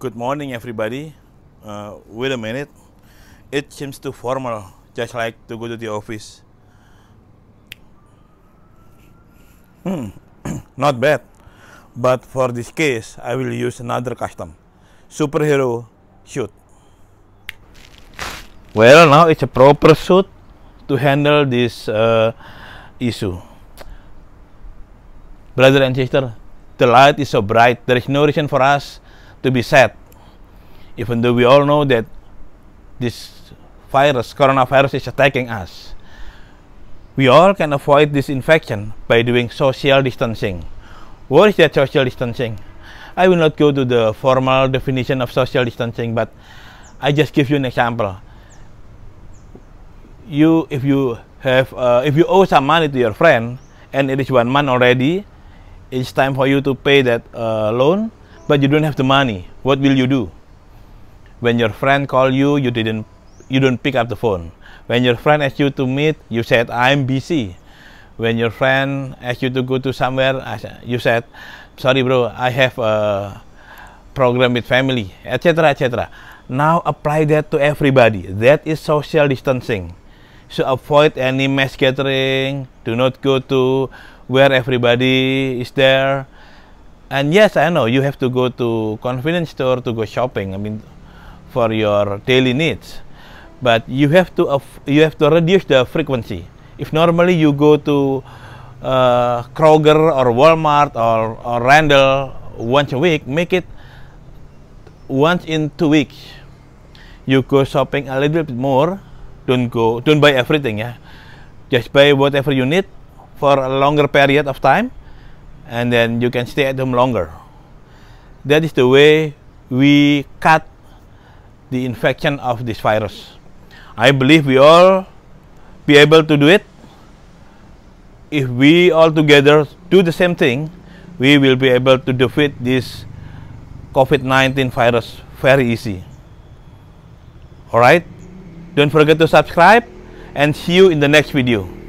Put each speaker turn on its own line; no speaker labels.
Good morning, everybody. Uh, wait a minute. It seems too formal, just like to go to the office. Hmm, not bad. But for this case, I will use another custom. Superhero suit. Well, now it's a proper suit to handle this uh, issue. Brother and sister, the light is so bright. There is no reason for us to be sad, even though we all know that this virus, coronavirus, is attacking us. We all can avoid this infection by doing social distancing. What is that social distancing? I will not go to the formal definition of social distancing, but I just give you an example. You, if you have, uh, if you owe some money to your friend, and it is one month already, it's time for you to pay that uh, loan but you don't have the money, what will you do? When your friend call you, you didn't you don't pick up the phone. When your friend asked you to meet, you said I'm busy. When your friend asked you to go to somewhere, you said, "Sorry, bro, I have a program with family," etc., etc. Now apply that to everybody. That is social distancing. So avoid any mass gathering. Do not go to where everybody is there. And yes, I know you have to go to convenience store to go shopping. I mean, for your daily needs, but you have to you have to reduce the frequency. If normally you go to uh, Kroger or Walmart or, or Randall once a week, make it once in two weeks. You go shopping a little bit more. Don't go. Don't buy everything. Yeah, just buy whatever you need for a longer period of time and then you can stay at home longer. That is the way we cut the infection of this virus. I believe we all be able to do it. If we all together do the same thing, we will be able to defeat this COVID-19 virus very easy. Alright? Don't forget to subscribe and see you in the next video.